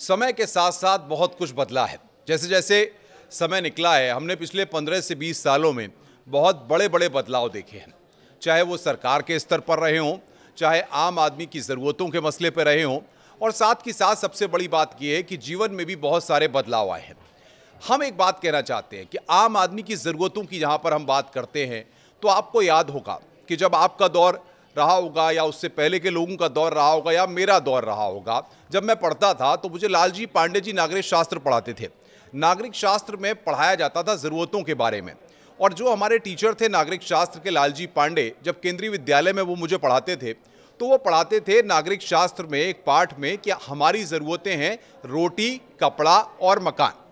समय के साथ साथ बहुत कुछ बदला है जैसे जैसे समय निकला है हमने पिछले पंद्रह से बीस सालों में बहुत बड़े बड़े बदलाव देखे हैं चाहे वो सरकार के स्तर पर रहे हों चाहे आम आदमी की ज़रूरतों के मसले पर रहे हों और साथ ही साथ सबसे बड़ी बात यह है कि जीवन में भी बहुत सारे बदलाव आए हैं हम एक बात कहना चाहते हैं कि आम आदमी की ज़रूरतों की जहाँ पर हम बात करते हैं तो आपको याद होगा कि जब आपका दौर रहा होगा या उससे पहले के लोगों का दौर रहा होगा या मेरा दौर रहा होगा जब मैं पढ़ता था तो मुझे लालजी पांडे जी नागरिक शास्त्र पढ़ाते थे नागरिक शास्त्र में पढ़ाया जाता था ज़रूरतों के बारे में और जो हमारे टीचर थे नागरिक शास्त्र के लालजी पांडे जब केंद्रीय विद्यालय में वो मुझे पढ़ाते थे तो वो पढ़ाते थे नागरिक शास्त्र में एक पाठ में कि हमारी ज़रूरतें हैं रोटी कपड़ा और मकान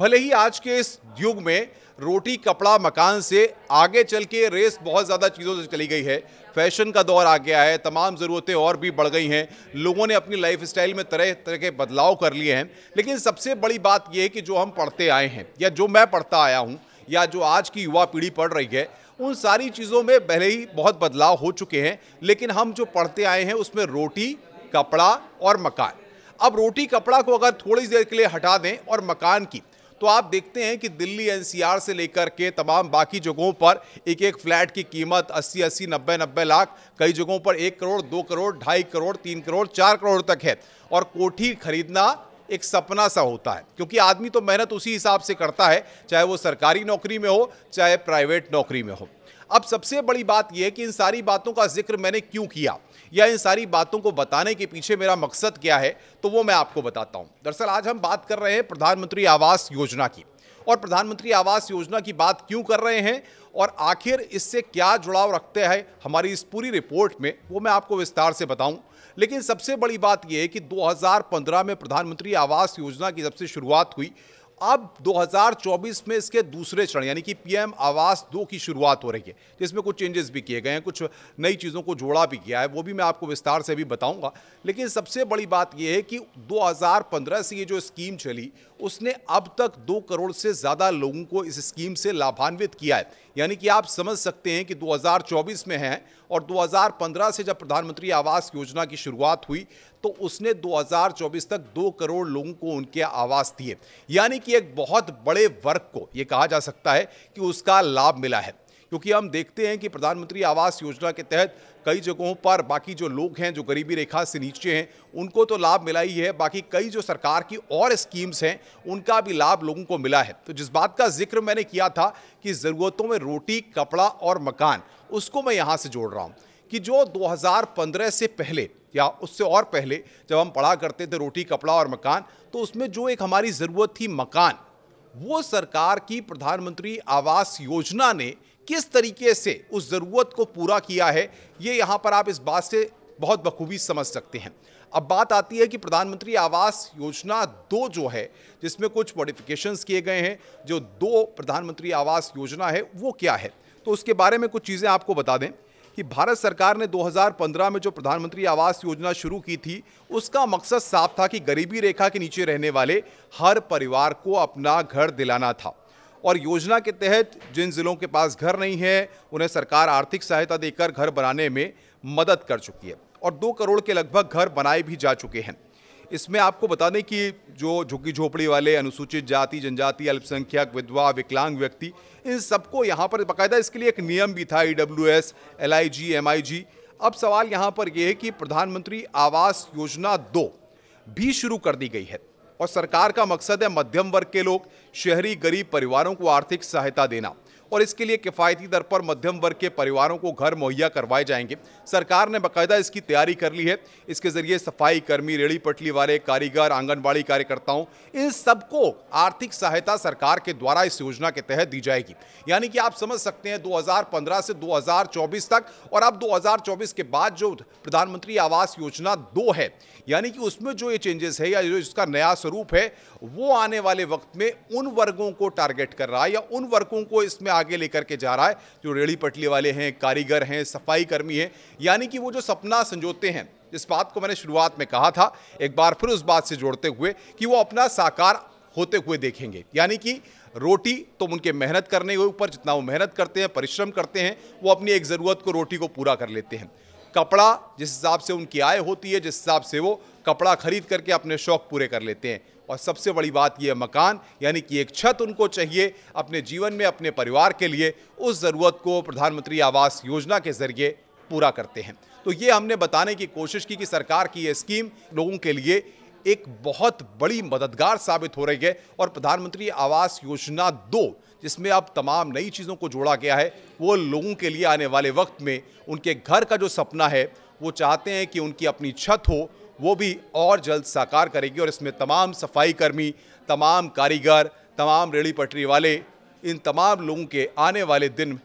भले ही आज के इस युग में रोटी कपड़ा मकान से आगे चल के रेस बहुत ज़्यादा चीज़ों से चली गई है फैशन का दौर आ गया है तमाम ज़रूरतें और भी बढ़ गई हैं लोगों ने अपनी लाइफ स्टाइल में तरह तरह के बदलाव कर लिए हैं लेकिन सबसे बड़ी बात यह है कि जो हम पढ़ते आए हैं या जो मैं पढ़ता आया हूँ या जो आज की युवा पीढ़ी पढ़ रही है उन सारी चीज़ों में पहले ही बहुत बदलाव हो चुके हैं लेकिन हम जो पढ़ते आए हैं उसमें रोटी कपड़ा और मकान अब रोटी कपड़ा को अगर थोड़ी देर के लिए हटा दें और मकान की तो आप देखते हैं कि दिल्ली एनसीआर से लेकर के तमाम बाकी जगहों पर एक एक फ्लैट की कीमत अस्सी अस्सी नब्बे नब्बे लाख कई जगहों पर एक करोड़ दो करोड़ ढाई करोड़ तीन करोड़ चार करोड़ तक है और कोठी खरीदना एक सपना सा होता है क्योंकि आदमी तो मेहनत उसी हिसाब से करता है चाहे वो सरकारी नौकरी में हो चाहे प्राइवेट नौकरी में हो अब सबसे बड़ी बात यह है कि इन सारी बातों का जिक्र मैंने क्यों किया या इन सारी बातों को बताने के पीछे मेरा मकसद क्या है तो वो मैं आपको बताता हूँ दरअसल आज हम बात कर रहे हैं प्रधानमंत्री आवास योजना की और प्रधानमंत्री आवास योजना की बात क्यों कर रहे हैं और आखिर इससे क्या जुड़ाव रखते हैं हमारी इस पूरी रिपोर्ट में वो मैं आपको विस्तार से बताऊं लेकिन सबसे बड़ी बात यह है कि 2015 में प्रधानमंत्री आवास योजना की जब से शुरुआत हुई अब 2024 में इसके दूसरे चरण यानी कि पीएम आवास दो की शुरुआत हो रही है जिसमें कुछ चेंजेस भी किए गए हैं कुछ नई चीज़ों को जोड़ा भी गया है वो भी मैं आपको विस्तार से भी बताऊंगा लेकिन सबसे बड़ी बात यह है कि 2015 से ये जो स्कीम चली उसने अब तक दो करोड़ से ज़्यादा लोगों को इस स्कीम से लाभान्वित किया है यानी कि आप समझ सकते हैं कि 2024 में हैं और 2015 से जब प्रधानमंत्री आवास योजना की शुरुआत हुई तो उसने 2024 तक दो करोड़ लोगों को उनके आवास दिए यानी कि एक बहुत बड़े वर्ग को ये कहा जा सकता है कि उसका लाभ मिला है क्योंकि हम देखते हैं कि प्रधानमंत्री आवास योजना के तहत कई जगहों पर बाकी जो लोग हैं जो गरीबी रेखा से नीचे हैं उनको तो लाभ मिला ही है बाकी कई जो सरकार की और स्कीम्स हैं उनका भी लाभ लोगों को मिला है तो जिस बात का जिक्र मैंने किया था कि ज़रूरतों में रोटी कपड़ा और मकान उसको मैं यहाँ से जोड़ रहा हूँ कि जो 2015 से पहले या उससे और पहले जब हम पढ़ा करते थे रोटी कपड़ा और मकान तो उसमें जो एक हमारी ज़रूरत थी मकान वो सरकार की प्रधानमंत्री आवास योजना ने किस तरीके से उस ज़रूरत को पूरा किया है ये यहाँ पर आप इस बात से बहुत बखूबी समझ सकते हैं अब बात आती है कि प्रधानमंत्री आवास योजना दो जो है जिसमें कुछ मॉडिफिकेशंस किए गए हैं जो दो प्रधानमंत्री आवास योजना है वो क्या है तो उसके बारे में कुछ चीज़ें आपको बता दें कि भारत सरकार ने 2015 में जो प्रधानमंत्री आवास योजना शुरू की थी उसका मकसद साफ था कि गरीबी रेखा के नीचे रहने वाले हर परिवार को अपना घर दिलाना था और योजना के तहत जिन ज़िलों के पास घर नहीं है उन्हें सरकार आर्थिक सहायता देकर घर बनाने में मदद कर चुकी है और दो करोड़ के लगभग घर बनाए भी जा चुके हैं इसमें आपको बता दें कि जो झुग्गी झोपड़ी वाले अनुसूचित जाति जनजाति अल्पसंख्यक विधवा विकलांग व्यक्ति इन सबको यहाँ पर बाकायदा इसके लिए एक नियम भी था E W S L I G M I G अब सवाल यहाँ पर यह है कि प्रधानमंत्री आवास योजना दो भी शुरू कर दी गई है और सरकार का मकसद है मध्यम वर्ग के लोग शहरी गरीब परिवारों को आर्थिक सहायता देना और इसके लिए किफ़ायती दर पर मध्यम वर्ग के परिवारों को घर मुहैया करवाए जाएंगे सरकार ने बाकायदा इसकी तैयारी कर ली है इसके ज़रिए सफाई कर्मी रेड़ी पटली वाले कारीगर आंगनबाड़ी कार्यकर्ताओं इन सबको आर्थिक सहायता सरकार के द्वारा इस योजना के तहत दी जाएगी यानी कि आप समझ सकते हैं दो से दो तक और अब दो के बाद जो प्रधानमंत्री आवास योजना दो है यानी कि उसमें जो ये चेंजेस है या जो इसका नया स्वरूप है वो आने वाले वक्त में उन वर्गों को टारगेट कर रहा है या उन वर्गों को इसमें आगे लेकर के जा रहा है जो रेड़ी पटली वाले हैं कारीगर हैं सफाई कर्मी हैं यानी कि वो जो सपना संजोते हैं इस बात को मैंने शुरुआत में कहा था एक बार फिर उस बात से जोड़ते हुए कि वो अपना साकार होते हुए देखेंगे यानी कि रोटी तो उनके मेहनत करने के ऊपर जितना वो मेहनत करते हैं परिश्रम करते हैं वो अपनी एक ज़रूरत को रोटी को पूरा कर लेते हैं कपड़ा जिस हिसाब से उनकी आय होती है जिस हिसाब से वो कपड़ा खरीद करके अपने शौक़ पूरे कर लेते हैं और सबसे बड़ी बात यह मकान यानी कि एक छत उनको चाहिए अपने जीवन में अपने परिवार के लिए उस ज़रूरत को प्रधानमंत्री आवास योजना के ज़रिए पूरा करते हैं तो ये हमने बताने की कोशिश की कि सरकार की ये स्कीम लोगों के लिए एक बहुत बड़ी मददगार साबित हो रही है और प्रधानमंत्री आवास योजना दो जिसमें अब तमाम नई चीज़ों को जोड़ा गया है वो लोगों के लिए आने वाले वक्त में उनके घर का जो सपना है वो चाहते हैं कि उनकी अपनी छत हो वो भी और जल्द साकार करेगी और इसमें तमाम सफाईकर्मी तमाम कारीगर तमाम रेड़ी पटरी वाले इन तमाम लोगों के आने वाले दिन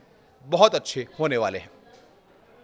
बहुत अच्छे होने वाले हैं